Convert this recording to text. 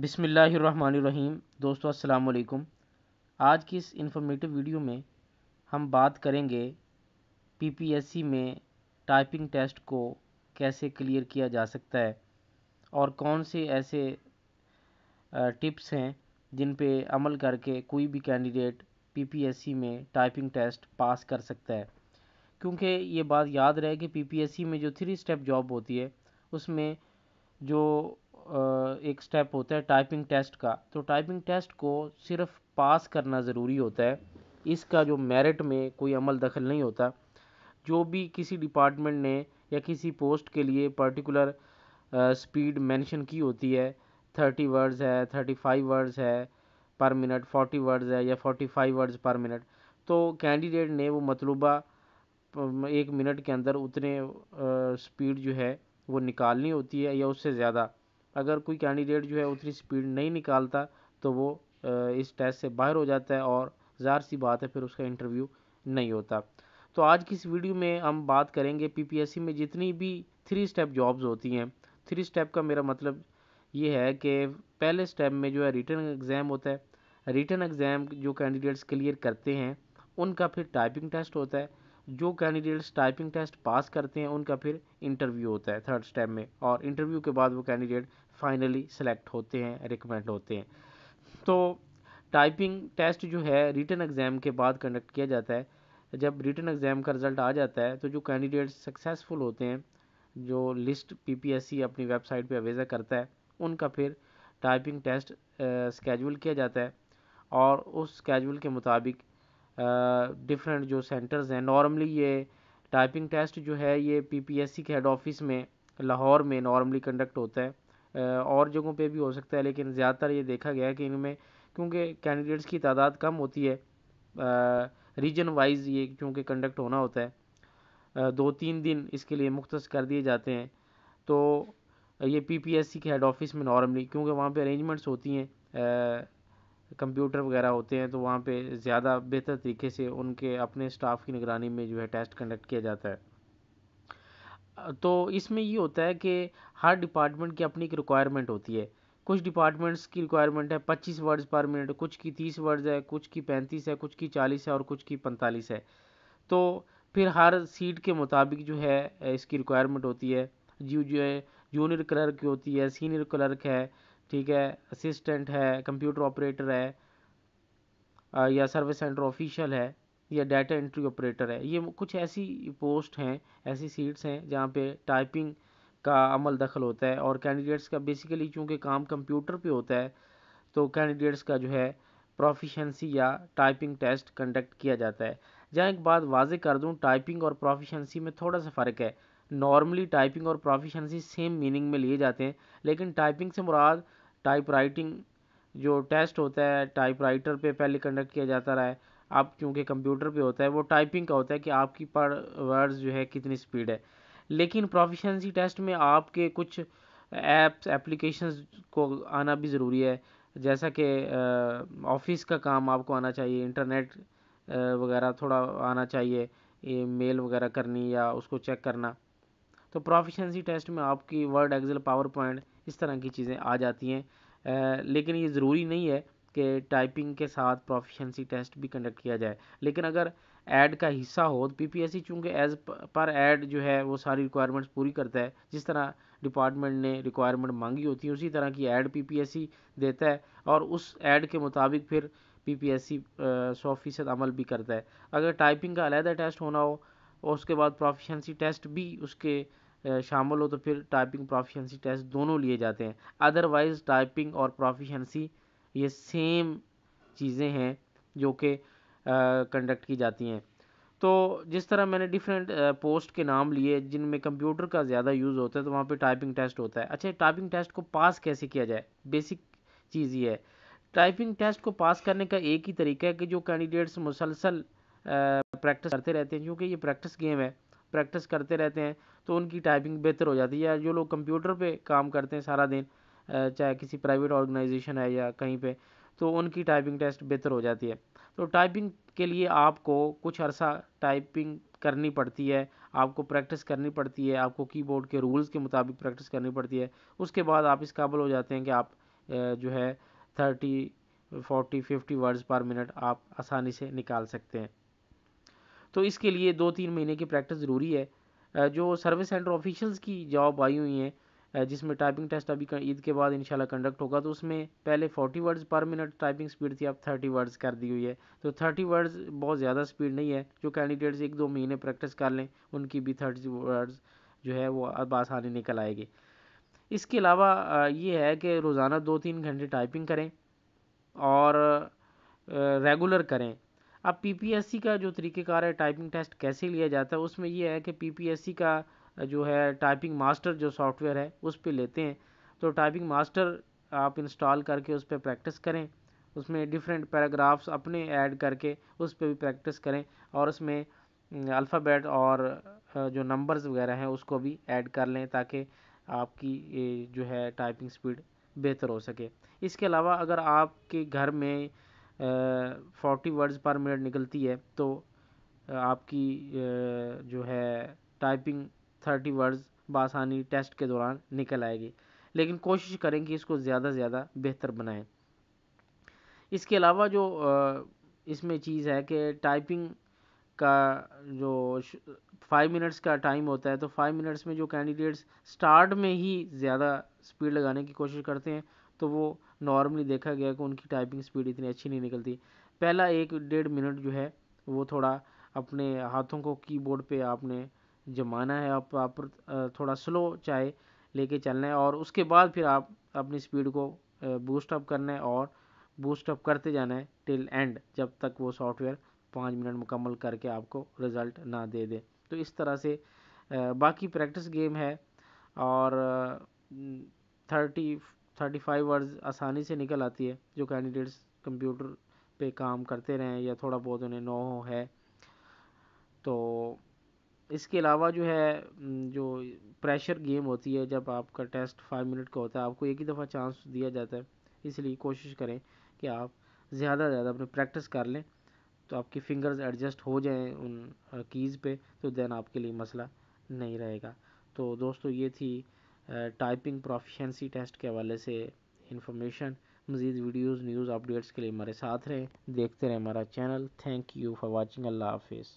बिसमीम दोस्तों अस्सलाम वालेकुम आज की इस इंफॉर्मेटिव वीडियो में हम बात करेंगे पीपीएससी में टाइपिंग टेस्ट को कैसे क्लियर किया जा सकता है और कौन से ऐसे टिप्स हैं जिन पे अमल करके कोई भी कैंडिडेट पीपीएससी में टाइपिंग टेस्ट पास कर सकता है क्योंकि ये बात याद रहे कि पीपीएससी में जो थ्री स्टेप जॉब होती है उसमें जो एक स्टेप होता है टाइपिंग टेस्ट का तो टाइपिंग टेस्ट को सिर्फ पास करना ज़रूरी होता है इसका जो मेरिट में कोई अमल दखल नहीं होता जो भी किसी डिपार्टमेंट ने या किसी पोस्ट के लिए पर्टिकुलर स्पीड मेंशन की होती है थर्टी वर्ड्स है थर्टी फाइव वर्ड्स है पर मिनट फोर्टी वर्ड्स है या forty five words per minute तो कैंडिडेट ने वो मतलूबा एक मिनट के अंदर उतने स्पीड जो है वो निकालनी होती है या उससे ज़्यादा अगर कोई कैंडिडेट जो है उतनी स्पीड नहीं निकालता तो वो इस टेस्ट से बाहर हो जाता है और ज़ाहिर सी बात है फिर उसका इंटरव्यू नहीं होता तो आज की इस वीडियो में हम बात करेंगे पीपीएससी में जितनी भी थ्री स्टेप जॉब्स होती हैं थ्री स्टेप का मेरा मतलब ये है कि पहले स्टेप में जो है रिटर्न एग्ज़ाम होता है रिटर्न एग्ज़ाम जो कैंडिडेट्स क्लियर करते हैं उनका फिर टाइपिंग टेस्ट होता है जो कैंडिडेट्स टाइपिंग टेस्ट पास करते हैं उनका फिर इंटरव्यू होता है थर्ड स्टेप में और इंटरव्यू के बाद वो कैंडिडेट फाइनली सेलेक्ट होते हैं रिकमेंड होते हैं तो टाइपिंग टेस्ट जो है रिटर्न एग्ज़ाम के बाद कंडक्ट किया जाता है जब रिटर्न एग्ज़ाम का रिज़ल्ट आ जाता है तो जो कैंडिडेट सक्सेसफुल होते हैं जो लिस्ट पीपीएससी अपनी वेबसाइट पे अवेज़ा करता है उनका फिर टाइपिंग टेस्ट स्केजूल किया जाता है और उस स्केजूल के मुताबिक डिफरेंट जो सेंटर्स हैं नॉर्मली ये टाइपिंग टेस्ट जो है ये पीपीएससी के हेड ऑफिस में लाहौर में नॉर्मली कंडक्ट होता है और जगहों पे भी हो सकता है लेकिन ज़्यादातर ये देखा गया है कि इनमें क्योंकि कैंडिडेट्स की तादाद कम होती है रीजन वाइज ये क्योंकि कंडक्ट होना होता है दो तीन दिन इसके लिए मुख्त कर दिए जाते हैं तो ये पीपीएससी के हेड ऑफिस में नॉर्मली क्योंकि वहाँ पे अरेंजमेंट्स होती हैं कंप्यूटर वगैरह होते हैं तो वहाँ पे ज़्यादा बेहतर तरीके से उनके अपने स्टाफ की निगरानी में जो है टेस्ट कंडक्ट किया जाता है तो इसमें ये होता है कि हर डिपार्टमेंट की अपनी एक रिक्वायरमेंट होती है कुछ डिपार्टमेंट्स की रिक्वायरमेंट है पच्चीस वर्ड्स पर मिनट कुछ की तीस वर्ड्स है कुछ की पैंतीस है कुछ की चालीस है और कुछ की पैंतालीस है तो फिर हर सीट के मुताबिक जो है इसकी रिक्वायरमेंट होती है जी जो है जूनियर क्लर्क की होती है सीनियर क्लर्क है ठीक है असिस्टेंट है कंप्यूटर ऑपरेटर है या सर्विस सेंटर ऑफिशियल है या डाटा एंट्री ऑपरेटर है ये कुछ ऐसी पोस्ट हैं ऐसी सीट्स हैं जहाँ पे टाइपिंग का अमल दखल होता है और कैंडिडेट्स का बेसिकली चूँकि काम कंप्यूटर पे होता है तो कैंडिडेट्स का जो है प्रोफिशेंसी या टाइपिंग टेस्ट कंडक्ट किया जाता है जहाँ एक बात वाजे कर दूँ टाइपिंग और प्रोफिशेंसी में थोड़ा सा फ़र्क है नॉर्मली टाइपिंग और प्रोफिशेंसी सेम मीनिंग में लिए जाते हैं लेकिन टाइपिंग से मुराद टाइप राइटिंग जो टेस्ट होता है टाइप राइटर पर पहले कंडक्ट किया जाता रहा है आप क्योंकि कंप्यूटर पे होता है वो टाइपिंग का होता है कि आपकी पर वर्ड्स जो है कितनी स्पीड है लेकिन प्रोफिशेंसी टेस्ट में आपके कुछ ऐप्स एप्लीकेशंस को आना भी ज़रूरी है जैसा कि ऑफिस का काम आपको आना चाहिए इंटरनेट वगैरह थोड़ा आना चाहिए ये मेल वगैरह करनी या उसको चेक करना तो प्रोफिशेंसी टेस्ट में आपकी वर्ड एक्सेल पावर पॉइंट इस तरह की चीज़ें आ जाती हैं लेकिन ये ज़रूरी नहीं है के टाइपिंग के साथ प्रोफिशेंसी टेस्ट भी कंडक्ट किया जाए लेकिन अगर ऐड का हिस्सा हो तो पीपीएससी चूंकि एज पर ऐड जो है वो सारी रिक्वायरमेंट्स पूरी करता है जिस तरह डिपार्टमेंट ने रिक्वायरमेंट मांगी होती है उसी तरह की ऐड पीपीएससी देता है और उस ऐड के मुताबिक फिर पीपीएससी सौ फीसद अमल भी करता है अगर टाइपिंग का अलहदा टेस्ट होना हो और उसके बाद प्रोफिशेंसी टेस्ट भी उसके शामिल हो तो फिर टाइपिंग प्रोफिशेंसी टेस्ट दोनों लिए जाते हैं अदरवाइज़ टाइपिंग और प्रोफिशेंसी ये सेम चीज़ें हैं जो कि कंडक्ट की जाती हैं तो जिस तरह मैंने डिफरेंट पोस्ट के नाम लिए जिनमें कंप्यूटर का ज़्यादा यूज़ होता है तो वहाँ पे टाइपिंग टेस्ट होता है अच्छा टाइपिंग टेस्ट को पास कैसे किया जाए बेसिक चीज़ ये है टाइपिंग टेस्ट को पास करने का एक ही तरीका है कि जो कैंडिडेट्स मुसलसल प्रैक्टिस करते रहते हैं क्योंकि ये प्रैक्टिस गेम है प्रैक्टिस करते रहते हैं तो उनकी टाइपिंग बेहतर हो जाती है या जो लोग कंप्यूटर पर काम करते हैं सारा दिन चाहे किसी प्राइवेट ऑर्गेनाइजेशन है या कहीं पे तो उनकी टाइपिंग टेस्ट बेहतर हो जाती है तो टाइपिंग के लिए आपको कुछ अरसा टाइपिंग करनी पड़ती है आपको प्रैक्टिस करनी पड़ती है आपको कीबोर्ड के रूल्स के मुताबिक प्रैक्टिस करनी पड़ती है उसके बाद आप इस काबिल हो जाते हैं कि आप जो है thirty forty fifty words per minute आप आसानी से निकाल सकते हैं तो इसके लिए दो तीन महीने की प्रैक्टिस ज़रूरी है जो सर्विस सेंटर ऑफिशियल्स की जॉब आई हुई हैं जिसमें टाइपिंग टेस्ट अभी ईद के बाद शाला कंडक्ट होगा तो उसमें पहले forty words per minute typing speed थी अब थर्टी वर्ड्स कर दी हुई है तो थर्टी वर्ड्स बहुत ज़्यादा स्पीड नहीं है जो कैंडिडेट्स एक दो महीने प्रैक्टिस कर लें उनकी भी थर्टी वर्ड्स जो है वो अब आसानी निकल आएगी इसके अलावा ये है कि रोज़ाना दो तीन घंटे टाइपिंग करें और रेगुलर करें अब पीपीएससी का जो तरीक़ेकार है टाइपिंग टेस्ट कैसे लिया जाता है उसमें यह है कि पीपीएससी का जो है टाइपिंग मास्टर जो सॉफ्टवेयर है उस पर लेते हैं तो टाइपिंग मास्टर आप इंस्टॉल करके उस पर प्रैक्टिस करें उसमें डिफरेंट पैराग्राफ्स अपने ऐड करके उस पर भी प्रैक्टिस करें और उसमें अल्फ़ाबेट और जो नंबर्स वगैरह हैं उसको भी ऐड कर लें ताकि आपकी जो है टाइपिंग स्पीड बेहतर हो सके इसके अलावा अगर आपके घर में फोर्टी वर्ड्स पर मिनट निकलती है तो आपकी जो है टाइपिंग थर्टी वर्ड्स बासानी टेस्ट के दौरान निकल आएगी लेकिन कोशिश करें कि इसको ज़्यादा से ज़्यादा बेहतर बनाएं इसके अलावा जो इसमें चीज़ है कि टाइपिंग का जो फाइव मिनट्स का टाइम होता है तो फाइव मिनट्स में जो कैंडिडेट्स स्टार्ट में ही ज़्यादा स्पीड लगाने की कोशिश करते हैं तो वो नॉर्मली देखा गया कि उनकी टाइपिंग स्पीड इतनी अच्छी नहीं निकलती पहला एक डेढ़ मिनट जो है वो थोड़ा अपने हाथों को कीबोर्ड पे आपने जमाना है आप आप थोड़ा स्लो चाहे लेके चलना है और उसके बाद फिर आप अपनी स्पीड को बूस्ट अप करना है और बूस्ट अप करते जाना है टिल एंड जब तक वो सॉफ्टवेयर पाँच मिनट मुकम्मल करके आपको रिज़ल्ट ना दे दे तो इस तरह से बाकी प्रैक्टिस गेम है और थर्टी थर्टी फाइव वर्ड आसानी से निकल आती है जो कैंडिडेट्स कंप्यूटर पे काम करते रहें या थोड़ा बहुत उन्हें नो हो है तो इसके अलावा जो है जो प्रेशर गेम होती है जब आपका टेस्ट फाइव मिनट का होता है आपको एक ही दफ़ा चांस दिया जाता है इसलिए कोशिश करें कि आप ज़्यादा से ज़्यादा अपनी प्रैक्टिस कर लें तो आपकी फिंगर्स एडजस्ट हो जाएं उन कीज़ पे तो देन आपके लिए मसला नहीं रहेगा तो दोस्तों ये थी टाइपिंग प्रोफिशेंसी टेस्ट के हवाले से इन्फॉर्मेशन मज़ीद वीडियोज़ न्यूज़ अपडेट्स के लिए हमारे साथ रहें देखते रहें हमारा channel thank you for watching अल्लाह हाफिज़